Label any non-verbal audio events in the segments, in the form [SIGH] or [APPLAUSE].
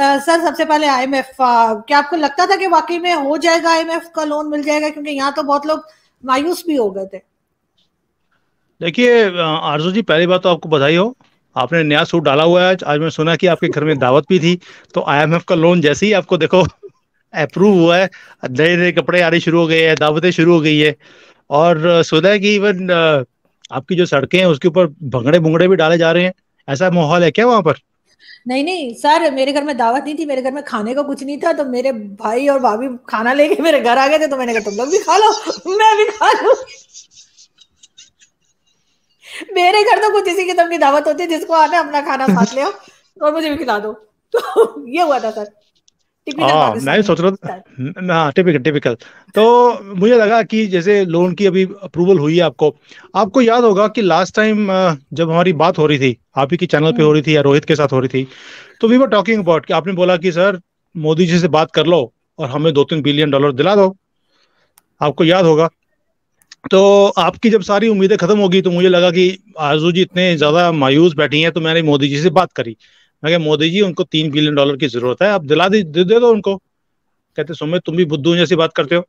Sir सबसे पहले IMF क्या आपको लगता था कि वाकई में हो जाएगा आईएमएफ का लोन मिल जाएगा क्योंकि यहाँ तो बहुत लोग मायूस भी हो गए थे देखिए आरजू जी पहली बात तो आपको बधाई हो आपने नया सूट डाला हुआ है आज मैं सुना कि आपके घर में दावत भी थी तो आईएमएफ का लोन जैसे ही आपको देखो अप्रूव हुआ है नए नए कपड़े आने शुरू हो गए हैं दावतें शुरू हो गई है और सुना है कि इवन आपकी जो सड़कें हैं उसके ऊपर भंगड़े भुंगड़े भी डाले जा रहे हैं ऐसा माहौल है क्या वहाँ पर नहीं नहीं सर मेरे घर में दावत नहीं थी मेरे घर में खाने का कुछ नहीं था तो मेरे भाई और भाभी खाना लेके मेरे घर आ गए थे तो मैंने कहा तुम लोग भी खा लो मैं भी खा लू मेरे घर तो कुछ इसी किस्म की दावत होती है जिसको आना अपना खाना साथ ले और मुझे भी खिला दो तो ये हुआ था सर हाँ मैं सोच रहा था ना टिपिकल टिपिकल तो मुझे लगा कि जैसे लोन की अभी अप्रूवल हुई है आपको आपको याद होगा कि लास्ट टाइम जब हमारी बात हो रही थी आप ही की चैनल पे हो रही थी या रोहित के साथ हो रही थी तो वी वर टॉकिंग अबाउट कि आपने बोला कि सर मोदी जी से बात कर लो और हमें दो तीन बिलियन डॉलर दिला दो आपको याद होगा तो आपकी जब सारी उम्मीदें खत्म होगी तो मुझे लगा कि आजू जी इतने ज्यादा मायूस बैठी हैं तो मैंने मोदी जी से बात करी मैं क्या मोदी जी उनको तीन बिलियन डॉलर की जरूरत है आप दिला दे दे दो उनको कहते सुमित तुम भी बुद्धू जैसी बात करते हो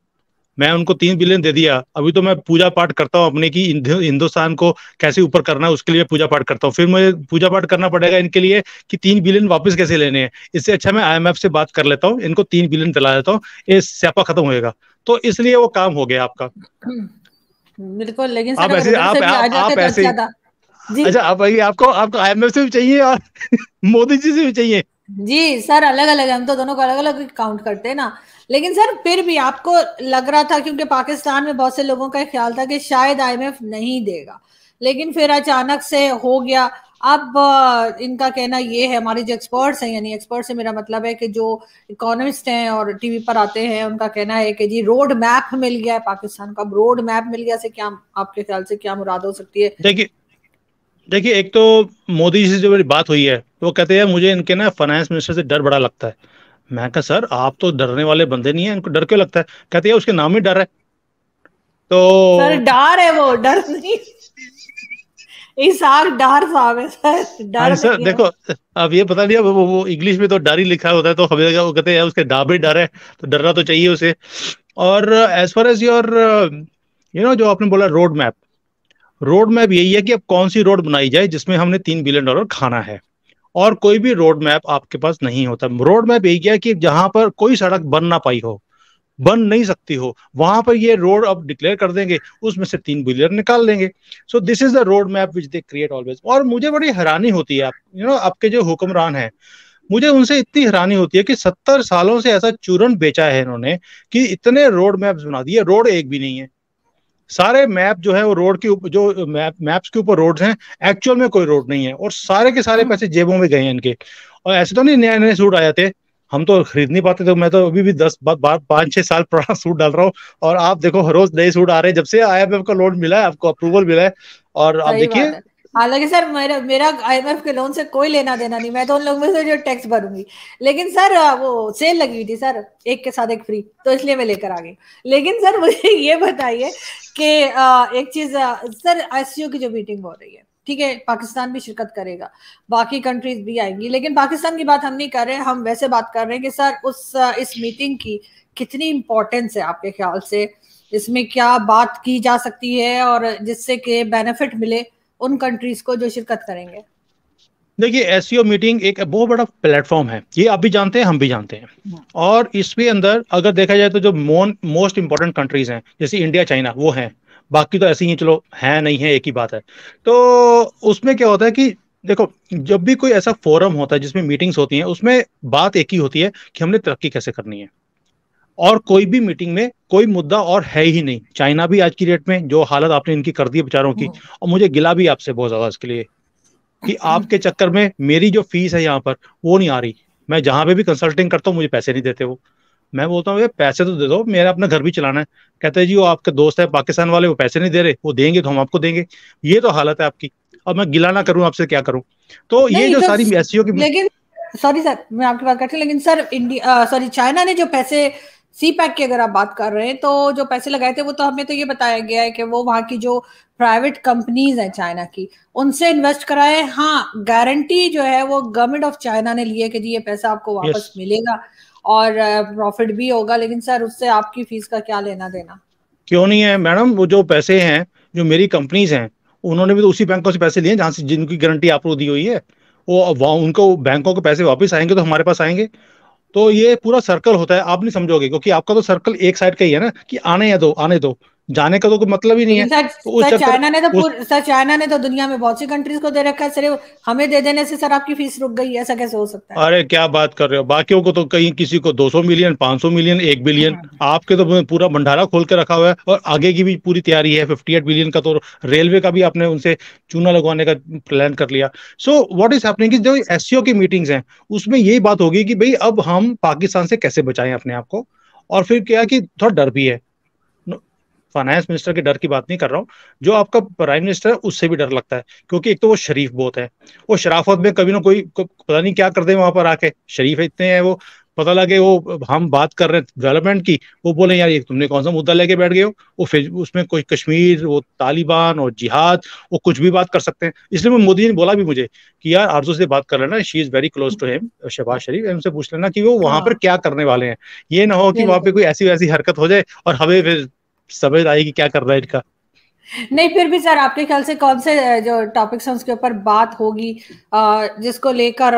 मैं उनको तीन बिलियन दे दिया अभी तो मैं पूजा पाठ करता हूँ अपने की हिंदुस्तान को कैसे ऊपर करना है उसके लिए पूजा पाठ करता हूँ फिर मुझे पूजा पाठ करना पड़ेगा इनके लिए कि तीन बिलियन वापस कैसे लेने हैं इससे अच्छा मैं आईएमएफ से बात कर लेता हूँ इनको तीन बिलियन दिला देता हूँ ये स्यापा खत्म होगा तो इसलिए वो काम हो गया आपका बिल्कुल लेकिन आप ऐसे आप तो ऐसे अच्छा अच्छा आप आपको आपको आईएमएफ से भी चाहिए और [LAUGHS] मोदी जी से भी चाहिए जी सर अलग अलग हम तो दोनों को अलग अलग काउंट करते हैं ना लेकिन सर फिर भी आपको लग रहा था क्योंकि पाकिस्तान में बहुत से लोगों का ख्याल था कि शायद आईएमएफ नहीं देगा लेकिन फिर अचानक से हो गया अब इनका कहना ये है हमारे जो एक्सपर्ट्स हैं यानी एक्सपर्ट से मेरा मतलब है कि जो इकोनॉमिस्ट हैं और टीवी पर आते हैं उनका कहना है कि जी रोड मैप मिल गया है पाकिस्तान का रोड मैप मिल गया से क्या आपके ख्याल से क्या मुराद हो सकती है देखिए देखिए एक तो मोदी जी से जो मेरी बात हुई है वो कहते हैं मुझे इनके ना फाइनेंस मिनिस्टर से डर बड़ा लगता है मैं कहा सर आप तो डरने वाले बंदे नहीं है इनको डर क्यों लगता है कहते हैं उसके नाम ही डर है तो सर डर है वो डर नहीं इसाक साहब है सर डर हाँ सर देखो अब ये पता नहीं अब वो, वो इंग्लिश में तो डर ही लिखा होता है तो हमें वो कहते हैं उसके डाबे डर है तो डरना तो चाहिए उसे और as far as your you know जो आपने बोला रोड मैप रोड मैप यही है कि अब कौन सी रोड बनाई जाए जिसमें हमने तीन बिलियन डॉलर खाना है और कोई भी रोड मैप आपके पास नहीं होता रोड मैप यही है कि जहां पर कोई सड़क बन ना पाई हो बन नहीं सकती हो वहां पर ये रोड अब डिक्लेयर कर देंगे उसमें से तीन बिलियन निकाल देंगे so this is the road map which they create always और मुझे बड़ी हैरानी होती है आप यू नो आपके जो हुक्मरान है मुझे उनसे इतनी हैरानी होती है कि सत्तर सालों से ऐसा चूरन बेचा है इन्होंने कि इतने रोड मैप्स बना दिए रोड एक भी नहीं है सारे मैप जो है वो रोड के ऊपर जो मैप मैप्स के ऊपर रोड्स हैं एक्चुअल में कोई रोड नहीं है और सारे के सारे हम्म। पैसे जेबों में गए हैं इनके और ऐसे तो नहीं नए नए सूट आ जाते हम तो खरीद नहीं पाते थे मैं तो अभी भी दस बार पांच छह साल पुराना सूट डाल रहा हूँ और आप देखो हर रोज नए सूट आ रहे हैं जब से आई आपका लोन मिला है आपको अप्रूवल मिला है और आप देखिए हालांकि सर मेरा मेरा आईएमएफ के लोन से कोई लेना देना नहीं मैं तो उन लोगों में से जो टैक्स भरूंगी लेकिन सर वो सेल लगी हुई थी सर एक के साथ एक फ्री तो इसलिए मैं लेकर आ गई लेकिन सर मुझे ये बताइए कि एक चीज सर आईसीओ की जो मीटिंग हो रही है ठीक है पाकिस्तान भी शिरकत करेगा बाकी कंट्रीज भी आएंगी लेकिन पाकिस्तान की बात हम नहीं कर रहे हम वैसे बात कर रहे हैं कि सर उस इस मीटिंग की कितनी इम्पोर्टेंस है आपके ख्याल से इसमें क्या बात की जा सकती है और जिससे कि बेनिफिट मिले उन कंट्रीज को जो शिरकत करेंगे देखिए एस मीटिंग e एक बहुत बड़ा प्लेटफॉर्म है ये आप भी जानते हैं हम भी जानते हैं हाँ। और इसके अंदर अगर देखा जाए तो जो मोन मोस्ट इंपॉर्टेंट कंट्रीज हैं जैसे इंडिया चाइना वो हैं बाकी तो ऐसे ही चलो है नहीं है एक ही बात है तो उसमें क्या होता है कि देखो जब भी कोई ऐसा फोरम होता है जिसमें मीटिंग्स होती हैं उसमें बात एक ही होती है कि हमने तरक्की कैसे करनी है और कोई भी मीटिंग में कोई मुद्दा और है ही नहीं चाइना भी आज की डेट में जो हालत आपने इनकी कर दी है बेचारों की और मुझे गिला भी आपसे बहुत ज्यादा इसके लिए कि अच्छा। आपके चक्कर में मेरी जो फीस है यहाँ पर वो नहीं आ रही मैं जहां पे भी कंसल्टिंग करता हूँ मुझे पैसे नहीं देते वो मैं बोलता हूँ पैसे तो दे दो मेरा अपना घर भी चलाना है कहते हैं जी वो आपके दोस्त है पाकिस्तान वाले वो पैसे नहीं दे रहे वो देंगे तो हम आपको देंगे ये तो हालत है आपकी अब मैं गिला ना करूँ आपसे क्या करूँ तो ये जो तो सारी एस की लेकिन सॉरी सर मैं आपकी बात करती हूँ लेकिन सर इंडिया सॉरी चाइना ने जो पैसे सी पैक की अगर आप बात कर रहे हैं तो जो पैसे लगाए थे वो तो हमें तो ये बताया गया है कि वो वहाँ की जो प्राइवेट कंपनीज हैं चाइना की उनसे इन्वेस्ट कराए हाँ गारंटी जो है वो गवर्नमेंट ऑफ चाइना ने लिए है कि जी ये पैसा आपको वापस yes. मिलेगा और प्रॉफिट भी होगा लेकिन सर उससे आपकी फीस का क्या लेना देना क्यों नहीं है मैडम वो जो पैसे हैं जो मेरी कंपनीज हैं उन्होंने भी तो उसी बैंकों से पैसे लिए जहाँ से जिनकी गारंटी आपको दी हुई है वो उनको बैंकों के पैसे वापस आएंगे तो हमारे पास आएंगे तो ये पूरा सर्कल होता है आप नहीं समझोगे क्योंकि आपका तो सर्कल एक साइड का ही है ना कि आने या दो आने दो जाने का तो कोई मतलब ही नहीं है तो सर चाइना ने तो सर चाइना ने तो दुनिया में बहुत सी कंट्रीज को दे रखा है सर हमें दे देने से सर आपकी फीस रुक गई ऐसा कैसे हो सकता है अरे क्या बात कर रहे हो बाकियों को तो कहीं किसी को 200 मिलियन 500 मिलियन एक बिलियन हाँ, हाँ। आपके तो पूरा भंडारा खोल के रखा हुआ है और आगे की भी पूरी तैयारी है फिफ्टी बिलियन का तो रेलवे का भी आपने उनसे चूना लगवाने का प्लान कर लिया सो वॉट इज हैपनिंग जो एस की मीटिंग है उसमें यही बात होगी कि भाई अब हम पाकिस्तान से कैसे बचाएं अपने आप को और फिर क्या कि थोड़ा डर भी है फाइनेंस मिनिस्टर के डर की बात नहीं कर रहा हूँ जो आपका प्राइम मिनिस्टर है उससे भी डर लगता है क्योंकि एक तो वो शरीफ बहुत है वो शराफत में कभी ना कोई पता नहीं क्या कर दे वहां पर आके शरीफ इतने हैं वो पता लगे वो हम बात कर रहे हैं डेवलपमेंट की वो बोले यार ये तुमने कौन सा मुद्दा लेके बैठ गए हो वो फिर उसमें कोई कश्मीर वो तालिबान और जिहाद वो कुछ भी बात कर सकते हैं इसलिए मैं मोदी जी ने बोला भी मुझे कि यार आरजू से बात कर लेना she is very close to him Shahbaz Sharif उनसे पूछ लेना कि वो वहां पर हाँ। क्या करने वाले हैं ये ना हो कि वहाँ पे तो कोई ऐसी वैसी हरकत हो जाए और हमें फिर समझ आई कि क्या कर रहा है इनका नहीं फिर भी सर आपके ख्याल से कौन से जो टॉपिक्स हैं उसके ऊपर बात होगी जिसको लेकर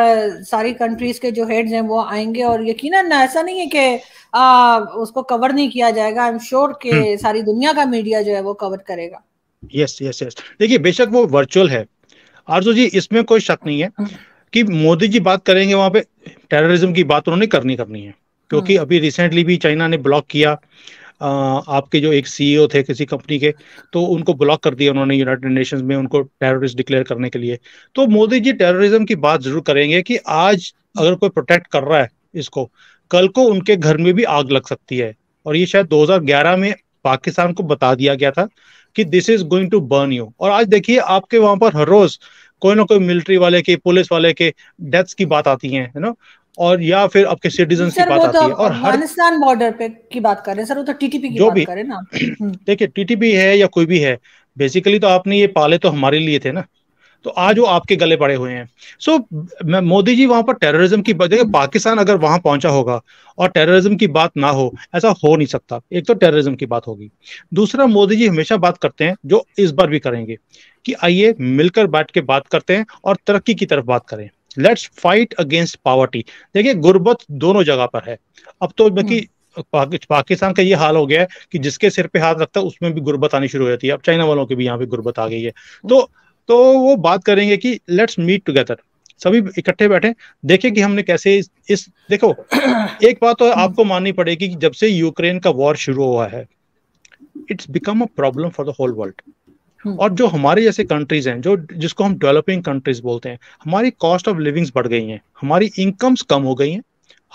सारी कंट्रीज के जो हेड्स हैं वो आएंगे और यकीनन ऐसा नहीं है कि उसको कवर नहीं किया जाएगा आई एम श्योर कि हम्म। सारी दुनिया का मीडिया जो है वो कवर करेगा यस यस यस देखिए बेशक वो वर्चुअल है आरजू जी इसमें कोई शक नहीं है हम्म। कि मोदी जी बात करेंगे वहां पे टेररिज्म की बात उन्होंने करनी करनी है क्योंकि हम्म। अभी रिसेंटली भी चाइना ने ब्लॉक किया आपके जो एक सीईओ e थे किसी कंपनी के तो उनको ब्लॉक कर दिया उन्होंने यूनाइटेड नेशंस में उनको टेररिस्ट डिक्लेयर करने के लिए तो मोदी जी टेररिज्म की बात जरूर करेंगे कि आज अगर कोई प्रोटेक्ट कर रहा है इसको कल को उनके घर में भी आग लग सकती है और ये शायद 2011 में पाकिस्तान को बता दिया गया था कि this is going to burn you और आज देखिए आपके वहां पर हर रोज कोई ना कोई मिलिट्री वाले के पुलिस वाले के डेथ्स की बात आती है ना और या फिर आपके सिटीजन की बात तो आती है और अफगानिस्तान बॉर्डर पे की बात हैं सर वो तो टीटीपी की जो बात करें ना [CLEARS THROAT] हम्म। देखिए टीटीपी है या कोई भी है बेसिकली तो आपने ये पाले तो हमारे लिए थे ना तो आज वो आपके गले पड़े हुए हैं सो so, मोदी जी वहां पर टेररिज्म की देखिए हम्म। पाकिस्तान अगर वहां पहुंचा होगा और टेररिज्म की बात ना हो ऐसा हो नहीं सकता एक तो टेररिज्म की बात होगी दूसरा मोदी जी हमेशा बात करते हैं जो इस बार भी करेंगे कि आइए मिलकर बैठ के बात करते हैं और तरक्की की तरफ बात करें लेट्स फाइट अगेंस्ट पावर्टी देखिए गुर्बत दोनों जगह पर है अब तो बल्कि हम्म। पाकिस्तान का ये हाल हो गया है कि जिसके सिर पे हाथ रखता है उसमें भी गुर्बत आनी शुरू हो जाती है अब चाइना वालों की भी यहाँ पे गुर्बत आ गई है तो तो वो बात करेंगे कि लेट्स मीट टुगेदर सभी इकट्ठे बैठे देखें कि हमने कैसे इस, इस देखो एक बात तो हम्म। आपको माननी पड़ेगी कि जब से यूक्रेन का वॉर शुरू हुआ है it's become a problem for the whole world hmm. और जो हमारे जैसे कंट्रीज हैं जो जिसको हम डेवलपिंग कंट्रीज बोलते हैं हमारी कॉस्ट ऑफ लिविंग्स बढ़ गई हैं हमारी इनकम्स कम हो गई हैं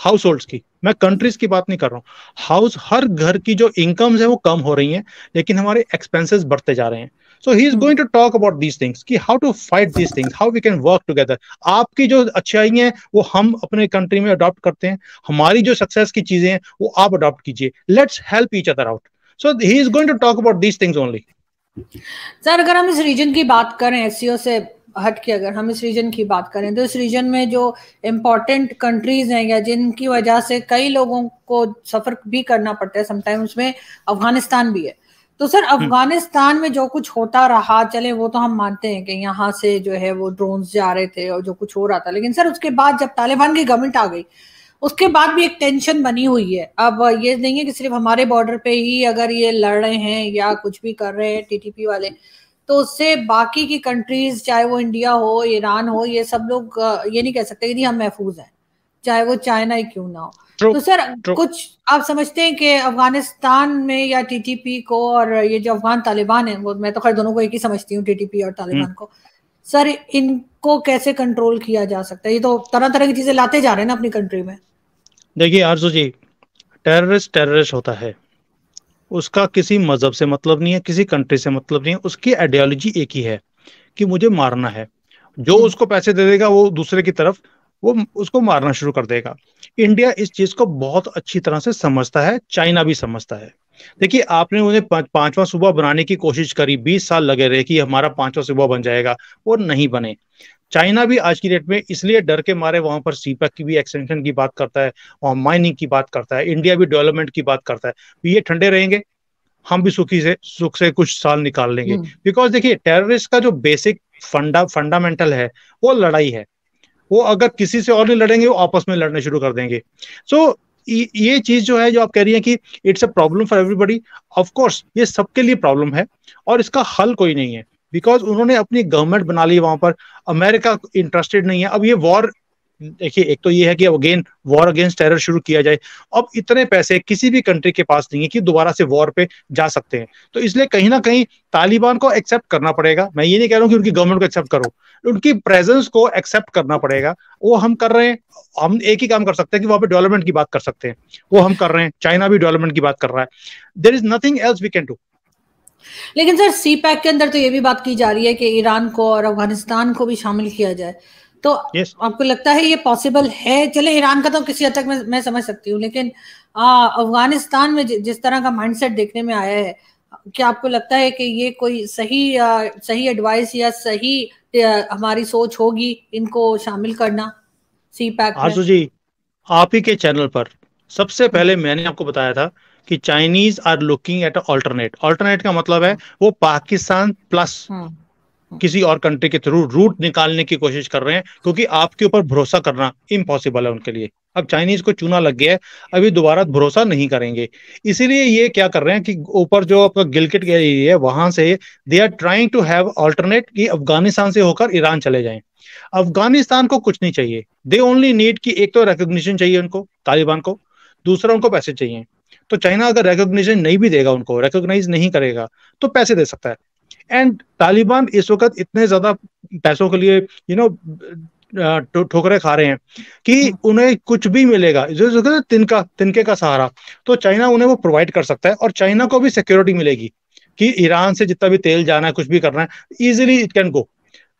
हाउस होल्ड्स की मैं कंट्रीज की बात नहीं कर रहा हूँ हाउस हर घर की जो इनकम्स है वो कम हो रही है लेकिन हमारे एक्सपेंसेस बढ़ते जा रहे हैं so he is going to talk about these things कि how to fight these things how we can work together आपकी जो अच्छाई है वो हम अपने कंट्री में अडॉप्ट करते हैं हमारी जो सक्सेस की चीजें हैं वो आप अडॉप्ट कीजिए let's help each other out so he is going to talk about these things only sir अगर हम इस रीजन की बात करें एस से हट के अगर हम इस रीजन की बात करें तो इस रीजन में जो इम्पोर्टेंट कंट्रीज हैं या जिनकी वजह से कई लोगों को सफर भी करना पड़ता है समटाइम उसमें अफगानिस्तान भी है तो सर हम्म। अफगानिस्तान में जो कुछ होता रहा चले वो तो हम मानते हैं कि यहाँ से जो है वो ड्रोन जा रहे थे और जो कुछ हो रहा था लेकिन सर उसके बाद जब तालिबान की गवर्नमेंट आ गई उसके बाद भी एक टेंशन बनी हुई है अब ये नहीं है कि सिर्फ हमारे बॉर्डर पे ही अगर ये लड़ रहे हैं या कुछ भी कर रहे हैं टीटीपी वाले तो उससे बाकी की कंट्रीज चाहे वो इंडिया हो ईरान हो ये सब लोग ये नहीं कह सकते कि हम महफूज हैं चाहे वो चाइना ही क्यों ना हो True. तो सर True. कुछ आप समझते हैं कि अफगानिस्तान में या टीटीपी को और ये जो अफगान तालिबान है वो मैं तो खैर दोनों को एक ही समझती हूँ टीटीपी और हम्म। तालिबान को सर इनको कैसे कंट्रोल किया जा सकता है ये तो तरह तरह की चीजें लाते जा रहे हैं ना अपनी कंट्री में देखिए आरजू जी टेररिस्ट टेररिस्ट होता है उसका किसी मजहब से मतलब नहीं है किसी कंट्री से मतलब नहीं है उसकी आइडियोलॉजी एक ही है कि मुझे मारना है जो हम्म। उसको पैसे दे देगा वो दूसरे की तरफ वो उसको मारना शुरू कर देगा इंडिया इस चीज को बहुत अच्छी तरह से समझता है चाइना भी समझता है देखिए आपने उन्हें पांचवा सुबह बनाने की कोशिश करी बीस साल लगे रहे कि हमारा पांचवा सुबह बन जाएगा और नहीं बने चाइना भी आज की डेट में इसलिए डर के मारे वहां पर सीपैक e की भी एक्सटेंशन की बात करता है और माइनिंग की बात करता है इंडिया भी डेवलपमेंट की बात करता है तो ये ठंडे रहेंगे हम भी सुखी से सुख से कुछ साल निकाल लेंगे बिकॉज हम्म। देखिए टेररिस्ट का जो बेसिक फंडा फंडामेंटल है वो लड़ाई है वो अगर किसी से और नहीं लड़ेंगे वो आपस में लड़ने शुरू कर देंगे सो so, ये चीज जो है जो आप कह रही है कि it's a problem for everybody of course ये सबके लिए प्रॉब्लम है और इसका हल कोई नहीं है बिकॉज उन्होंने अपनी गवर्नमेंट बना ली वहां पर अमेरिका इंटरेस्टेड नहीं है अब ये वॉर देखिए एक तो ये है कि अगेन वॉर अगेंस्ट टेरर शुरू किया जाए अब इतने पैसे किसी भी कंट्री के पास नहीं है कि दोबारा से वॉर पे जा सकते हैं तो इसलिए कहीं ना कहीं तालिबान को एक्सेप्ट करना पड़ेगा मैं ये नहीं कह रहा हूँ कि उनकी गवर्नमेंट को एक्सेप्ट करो उनकी प्रेजेंस को एक्सेप्ट करना पड़ेगा वो हम कर रहे हैं हम एक ही काम कर सकते हैं कि वहां पे डेवलपमेंट की बात कर सकते हैं वो हम कर रहे हैं चाइना भी डेवलपमेंट की बात कर रहा है there is nothing else we can do लेकिन सर सी पैक के अंदर तो ये भी बात की जा रही है कि ईरान को और अफगानिस्तान को भी शामिल किया जाए तो yes. आपको लगता है ये पॉसिबल है चले ईरान का तो किसी हद तक मैं, मैं समझ सकती हूँ लेकिन अफगानिस्तान में जि, जिस तरह का माइंडसेट देखने में आया है क्या आपको लगता है कि ये कोई सही आ, सही एडवाइस या सही हमारी सोच होगी इनको शामिल करना सी पैक जी आप ही के चैनल पर सबसे पहले हम्म। मैंने आपको बताया था कि Chinese are looking at alternate alternate का मतलब है हम्म। वो पाकिस्तान प्लस किसी और कंट्री के थ्रू रूट निकालने की कोशिश कर रहे हैं क्योंकि आपके ऊपर भरोसा करना इम्पॉसिबल है उनके लिए अब चाइनीज को चूना लग गया है अभी दोबारा भरोसा नहीं करेंगे इसीलिए ये क्या कर रहे हैं कि ऊपर जो आपका गिलकिट एरिया है वहां से they are trying to have alternate कि अफगानिस्तान से होकर ईरान चले जाएं अफगानिस्तान को कुछ नहीं चाहिए दे ओनली नीड की एक तो रिकोगशन चाहिए उनको तालिबान को दूसरा उनको पैसे चाहिए तो चाइना अगर रिकोगशन नहीं भी देगा उनको रिकोगनाइज नहीं करेगा तो पैसे दे सकता है एंड तालिबान इस वक्त इतने ज्यादा पैसों के लिए यू नो ठोकरे खा रहे हैं कि हम्म। उन्हें कुछ भी मिलेगा जो तिनका तिनके का सहारा तो चाइना उन्हें वो प्रोवाइड कर सकता है और चाइना को भी सिक्योरिटी मिलेगी कि ईरान से जितना भी तेल जाना है कुछ भी करना है इजिली इट कैन गो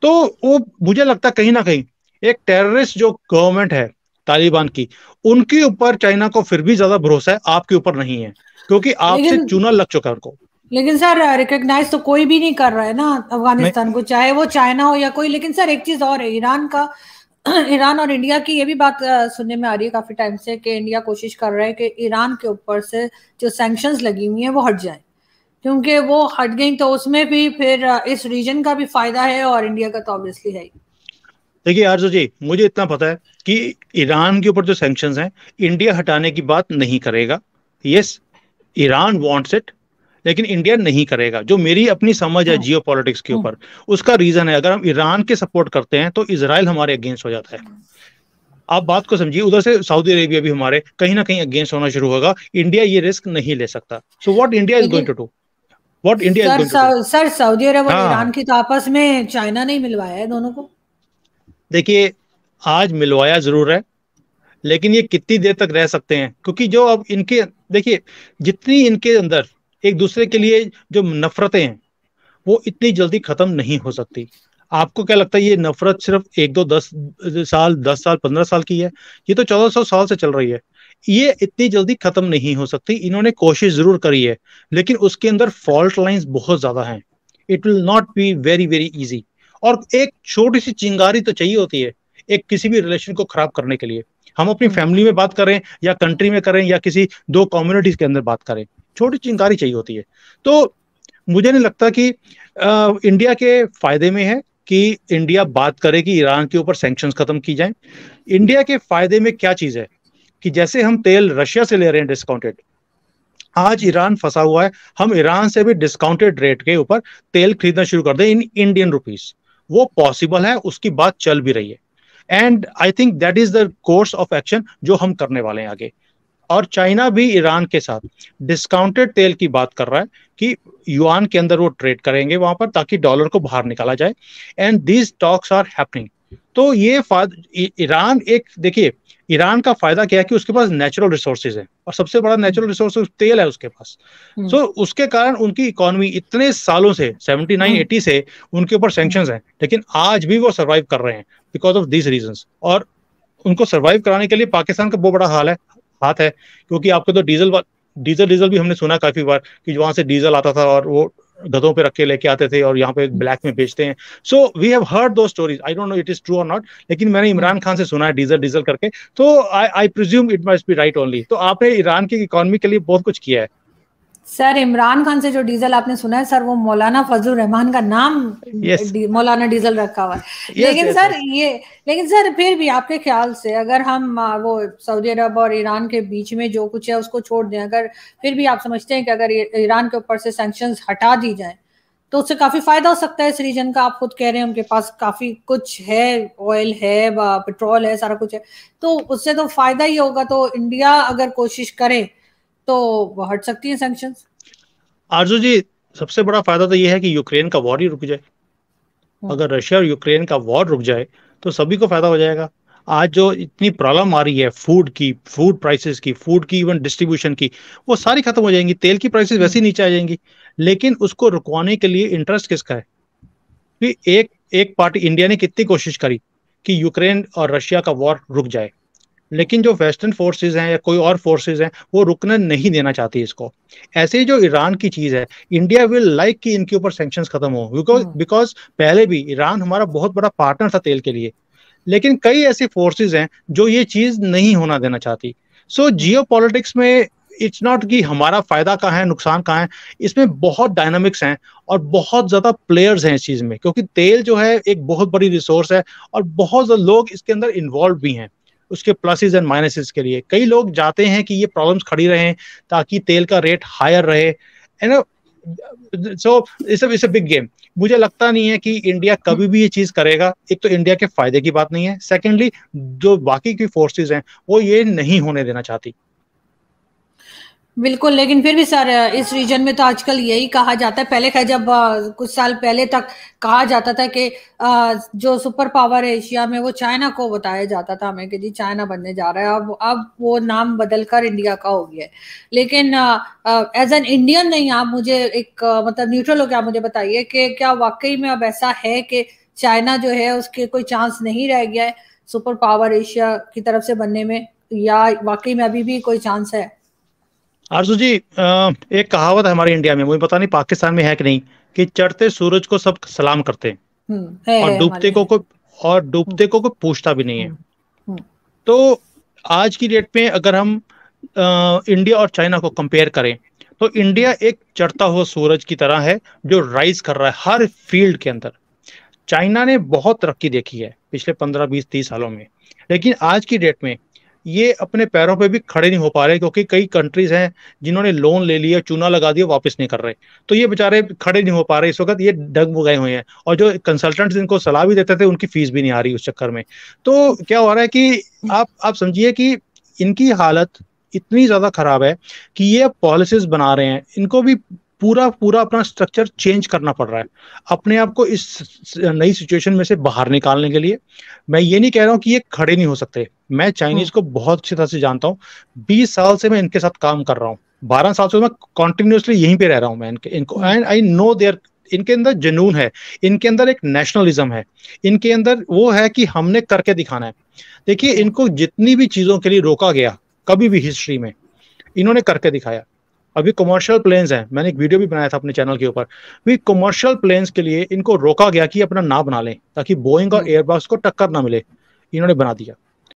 तो वो मुझे लगता है कहीं ना कहीं एक टेररिस्ट जो गवर्नमेंट है तालिबान की उनके ऊपर चाइना को फिर भी ज्यादा भरोसा है आपके ऊपर नहीं है क्योंकि आपसे चुना लग चुका है उनको लेकिन सर रिकॉग्नाइज तो कोई भी नहीं कर रहा है ना अफगानिस्तान को चाहे वो चाइना हो या कोई लेकिन सर एक चीज और है ईरान का [CLEARS THROAT] ईरान और इंडिया की ये भी बात सुनने में आ रही है काफी टाइम से कि इंडिया कोशिश कर रहा है कि ईरान के ऊपर से जो सेंक्शन लगी हुई है वो हट जाए क्योंकि वो हट गई तो उसमें भी फिर इस रीजन का भी फायदा है और इंडिया का तो ऑब्वियसली है देखिए आरजू जी मुझे इतना पता है कि ईरान के ऊपर जो सेंक्शन हैं इंडिया हटाने की बात नहीं करेगा यस ईरान वांट्स इट लेकिन इंडिया नहीं करेगा जो मेरी अपनी समझ है जियो हाँ। पॉलिटिक्स के हाँ। ऊपर उसका रीजन है अगर हम ईरान के सपोर्ट करते हैं तो इसराइल हमारे अगेंस्ट हो जाता है आप बात को समझिए उधर से सऊदी अरेबिया भी हमारे कहीं ना कहीं अगेंस्ट होना शुरू होगा इंडिया ये रिस्क नहीं ले सकता so what India is going to do what India sir Saudi Arabia और हाँ। ईरान की तो आपस में चाइना नहीं मिलवाया है दोनों को देखिए आज मिलवाया जरूर है लेकिन ये कितनी देर तक रह सकते हैं क्योंकि जो अब इनके देखिए जितनी इनके अंदर एक दूसरे के लिए जो नफरतें हैं वो इतनी जल्दी खत्म नहीं हो सकती आपको क्या लगता है ये नफरत सिर्फ एक दो दस साल दस साल पंद्रह साल की है ये तो चौदह सौ साल से चल रही है ये इतनी जल्दी खत्म नहीं हो सकती इन्होंने कोशिश जरूर करी है लेकिन उसके अंदर फॉल्ट लाइंस बहुत ज्यादा हैं it will not be very very easy और एक छोटी सी चिंगारी तो चाहिए होती है एक किसी भी रिलेशन को खराब करने के लिए हम अपनी हम्म। फैमिली में बात करें या कंट्री में करें या किसी दो कम्युनिटीज के अंदर बात करें छोटी चिंगारी चाहिए होती है तो मुझे नहीं लगता कि आ, इंडिया के फायदे में है कि इंडिया बात करे कि ईरान के ऊपर सेंक्शन खत्म की जाए इंडिया के फायदे में क्या चीज है कि जैसे हम तेल रशिया से ले रहे हैं डिस्काउंटेड आज ईरान फंसा हुआ है हम ईरान से भी डिस्काउंटेड रेट के ऊपर तेल खरीदना शुरू कर दें इन इंडियन रुपीज वो पॉसिबल है उसकी बात चल भी रही है and I think that is the course of action जो हम करने वाले हैं आगे और चाइना भी ईरान के साथ डिस्काउंटेड तेल की बात कर रहा है कि युआन के अंदर वो ट्रेड करेंगे वहां पर ताकि डॉलर को बाहर निकाला जाए and these talks are happening तो ये ईरान एक देखिए ईरान का फायदा क्या है कि उसके पास नेचुरल रिसोर्सेज है और सबसे बड़ा नेचुरल रिसोर्स तेल है उसके पास सो हम्म। so, उसके कारण उनकी इकोनॉमी इतने सालों से 79 80 हम्म। से उनके ऊपर सेंक्शन हैं लेकिन आज भी वो सर्वाइव कर रहे हैं बिकॉज ऑफ दीज रीजन और उनको सर्वाइव कराने के लिए पाकिस्तान का बहुत बड़ा हाल है हाथ है क्योंकि आपको तो डीजल डीजल डीजल भी हमने सुना काफी बार कि वहां से डीजल आता था और वो गधों पे रख के लेके आते थे और यहाँ पे ब्लैक में बेचते हैं सो वी हैव हर्ड दो stories I don't know it is true और नॉट लेकिन मैंने इमरान खान से सुना है डीजल डीजल करके तो I I presume it must be right only तो आपने ईरान की इकोनॉमी के लिए बहुत कुछ किया है सर इमरान खान से जो डीजल आपने सुना है सर वो मौलाना फजल रहमान का नाम yes. डी, मौलाना डीजल रखा हुआ है yes, लेकिन yes, सर yes. ये लेकिन सर फिर भी आपके ख्याल से अगर हम वो सऊदी अरब और ईरान के बीच में जो कुछ है उसको छोड़ दें अगर फिर भी आप समझते हैं कि अगर ईरान के ऊपर से सेंक्शन हटा दी जाए तो उससे काफी फायदा हो सकता है इस रीजन का आप खुद कह रहे हैं उनके पास काफी कुछ है ऑयल है पेट्रोल है सारा कुछ है तो उससे तो फायदा ही होगा तो इंडिया अगर कोशिश करें तो हट सकती है सेंक्शन आरजू जी सबसे बड़ा फायदा तो यह है कि यूक्रेन का वॉर ही रुक जाए हाँ। अगर रशिया और यूक्रेन का वॉर रुक जाए तो सभी को फायदा हो जाएगा आज जो इतनी प्रॉब्लम आ रही है फूड की फूड प्राइसेस की फूड की इवन डिस्ट्रीब्यूशन की वो सारी खत्म हो जाएंगी तेल की प्राइसेस वैसे ही हाँ। नीचे आ जाएंगी लेकिन उसको रुकवाने के लिए इंटरेस्ट किसका है कि एक एक पार्टी इंडिया ने कितनी कोशिश करी कि यूक्रेन और रशिया का वॉर रुक जाए लेकिन जो वेस्टर्न फोर्सेज हैं या कोई और फोर्सेज हैं वो रुकना नहीं देना चाहती इसको ऐसे ही जो ईरान की चीज़ है इंडिया विल लाइक कि इनके ऊपर सेंक्शन खत्म हो बिकॉज बिकॉज पहले भी ईरान हमारा बहुत बड़ा पार्टनर था तेल के लिए लेकिन कई ऐसी फोर्सेज हैं जो ये चीज़ नहीं होना देना चाहती सो जियो में इट्स नॉट कि हमारा फायदा कहाँ है नुकसान कहाँ है इसमें बहुत डायनामिक्स हैं और बहुत ज़्यादा प्लेयर्स हैं इस चीज़ में क्योंकि तेल जो है एक बहुत बड़ी रिसोर्स है और बहुत लोग इसके अंदर इन्वॉल्व भी हैं उसके प्लसेस एंड माइनसेस के लिए कई लोग जाते हैं कि ये प्रॉब्लम्स खड़ी रहें ताकि तेल का रेट हायर रहे so it's a big game मुझे लगता नहीं है कि इंडिया कभी भी ये चीज करेगा एक तो इंडिया के फायदे की बात नहीं है सेकेंडली जो बाकी की फोर्सेज हैं वो ये नहीं होने देना चाहती बिल्कुल लेकिन फिर भी सर इस रीजन में तो आजकल यही कहा जाता है पहले का जब कुछ साल पहले तक कहा जाता था कि जो सुपर पावर है एशिया में वो चाइना को बताया जाता था हमें कि जी चाइना बनने जा रहा है अब अब वो नाम बदल कर इंडिया का हो गया है लेकिन एज एन इंडियन नहीं आप मुझे एक मतलब न्यूट्रल हो क्या मुझे बताइए कि क्या वाकई में अब ऐसा है कि चाइना जो है उसके कोई चांस नहीं रह गया है सुपर पावर एशिया की तरफ से बनने में या वाकई में अभी भी कोई चांस है आरजू जी एक कहावत है हमारे इंडिया में मुझे पता नहीं पाकिस्तान में है कि नहीं कि चढ़ते सूरज को सब सलाम करते हैं हम्म, और डूबते को को और डूबते को कोई पूछता भी नहीं है हम्म, हम्म। तो आज की डेट में अगर हम आ, इंडिया और चाइना को कंपेयर करें तो इंडिया एक चढ़ता हुआ सूरज की तरह है जो राइज कर रहा है हर फील्ड के अंदर चाइना ने बहुत तरक्की देखी है पिछले पंद्रह बीस तीस सालों में लेकिन आज की डेट में ये अपने पैरों पे भी खड़े नहीं हो पा रहे क्योंकि कई कंट्रीज हैं जिन्होंने लोन ले लिया चूना लगा दिया वापस नहीं कर रहे तो ये बेचारे खड़े नहीं हो पा रहे इस वक्त ये डग गए हुए हैं और जो कंसल्टेंट्स इनको सलाह भी देते थे उनकी फीस भी नहीं आ रही उस चक्कर में तो क्या हो रहा है कि आप आप समझिए कि इनकी हालत इतनी ज़्यादा खराब है कि ये पॉलिसीज बना रहे हैं इनको भी पूरा पूरा अपना स्ट्रक्चर चेंज करना पड़ रहा है अपने आप को इस नई सिचुएशन में से बाहर निकालने के लिए मैं ये नहीं कह रहा हूँ कि ये खड़े नहीं हो सकते मैं चाइनीज हम्म। को बहुत अच्छी तरह से जानता हूँ बीस साल से मैं इनके साथ काम कर रहा हूँ बारह साल से मैं कॉन्टिन्यूसली यहीं पे रह रहा हूँ मैं इनके इनको एंड आई नो देयर इनके अंदर जुनून है इनके अंदर एक नेशनलिज्म है इनके अंदर वो है कि हमने करके दिखाना है देखिए इनको जितनी भी चीज़ों के लिए रोका गया कभी भी हिस्ट्री में इन्होंने करके दिखाया अभी कमर्शियल प्लेन्स हैं मैंने एक वीडियो भी बनाया था अपने चैनल के ऊपर भी कमर्शियल प्लेन्स के लिए इनको रोका गया कि अपना ना बना लें ताकि बोइंग और एयरबस हम्म। को टक्कर ना मिले इन्होंने बना दिया